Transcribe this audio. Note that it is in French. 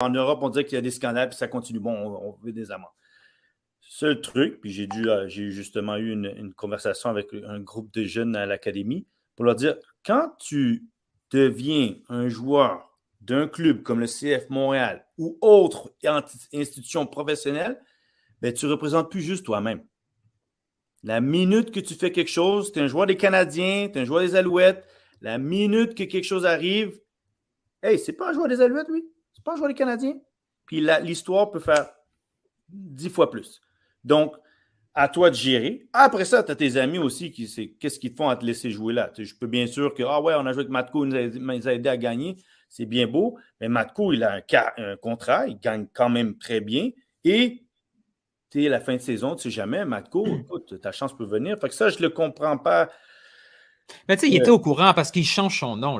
En Europe, on dirait qu'il y a des scandales, puis ça continue. Bon, on, veut des amendes. Seul truc, puis j'ai dû, euh, j'ai justement eu une, conversation avec un groupe de jeunes à l'académie pour leur dire quand tu deviens un joueur d'un club comme le CF Montréal ou autre institution professionnelle, ben, tu ne représentes plus juste toi-même. La minute que tu fais quelque chose, tu es un joueur des Canadiens, tu es un joueur des Alouettes, la minute que quelque chose arrive, hey, c'est pas un joueur des Alouettes, oui! pas jouer les Canadiens. Puis l'histoire peut faire dix fois plus. Donc, à toi de gérer. Après ça, tu as tes amis aussi qui c'est qu'est-ce qu'ils te font à te laisser jouer là. je peux bien sûr que ah ouais, on a joué avec Matko, il nous a, aidé à gagner, c'est bien beau, mais Matko, il a un, contrat, il gagne quand même très bien et tu la fin de saison, tu sais jamais, Matko, hmm. écoute, ta chance peut venir. Fait que ça, je le comprends pas. Mais tu sais, il euh, était au courant parce qu'il change son nom.